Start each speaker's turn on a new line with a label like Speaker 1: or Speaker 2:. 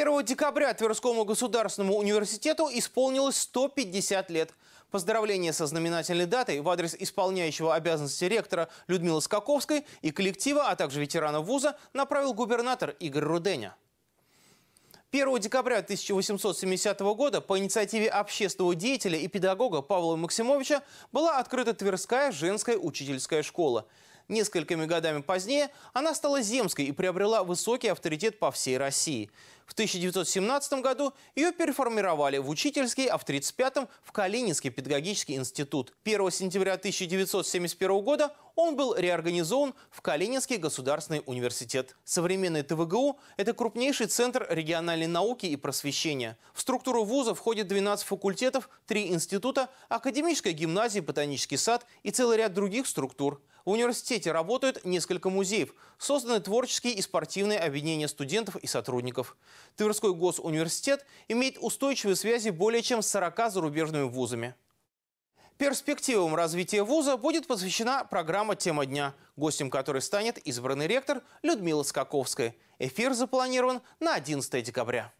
Speaker 1: 1 декабря Тверскому государственному университету исполнилось 150 лет. Поздравления со знаменательной датой в адрес исполняющего обязанности ректора Людмилы Скаковской и коллектива, а также ветеранов вуза направил губернатор Игорь Руденя. 1 декабря 1870 года по инициативе общественного деятеля и педагога Павла Максимовича была открыта Тверская женская учительская школа – Несколькими годами позднее она стала земской и приобрела высокий авторитет по всей России. В 1917 году ее переформировали в учительский, а в 1935 в Калининский педагогический институт. 1 сентября 1971 года он был реорганизован в Калининский государственный университет. Современный ТВГУ – это крупнейший центр региональной науки и просвещения. В структуру вуза входит 12 факультетов, 3 института, академическая гимназия, ботанический сад и целый ряд других структур. В университете работают несколько музеев. Созданы творческие и спортивные объединения студентов и сотрудников. Тверской госуниверситет имеет устойчивые связи более чем с 40 зарубежными вузами. Перспективам развития вуза будет посвящена программа «Тема дня», гостем которой станет избранный ректор Людмила Скаковская. Эфир запланирован на 11 декабря.